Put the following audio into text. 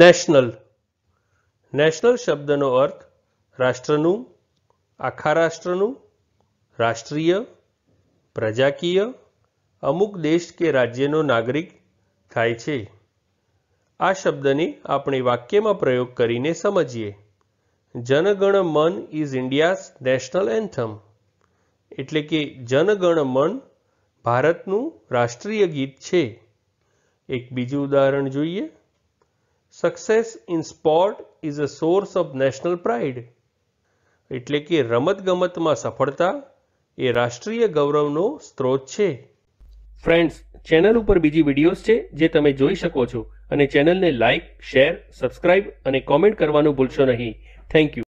national national શબ્દનો અર્થ રાષ્ટ્રનું આખા રાષ્ટ્રનું રાષ્ટ્રીય પ્રજાકીય અમુક દેશ કે રાજ્યનો નાગરિક થાય છે આ શબ્દને આપણે વાક્યમાં પ્રયોગ કરીને સમજીએ જનગણ મન ઇઝ ઇન્ડિયાઝ નેશનલ એન્થમ એટલે કે જનગણ મન ભારતનું રાષ્ટ્રીય ગીત છે એક બીજું ઉદાહરણ જોઈએ success in sport is a source of national pride એટલે કે રમતગમતમાં સફળતા એ રાષ્ટ્રીય ગૌરવનો સ્ત્રોત છે ફ્રેન્ડ્સ ચેનલ ઉપર બીજી વિડીયોઝ છે જે તમે જોઈ શકો છો અને ચેનલને લાઇક શેર સબસ્ક્રાઇબ અને કોમેન્ટ કરવાનું ભૂલશો નહીં થેન્ક યુ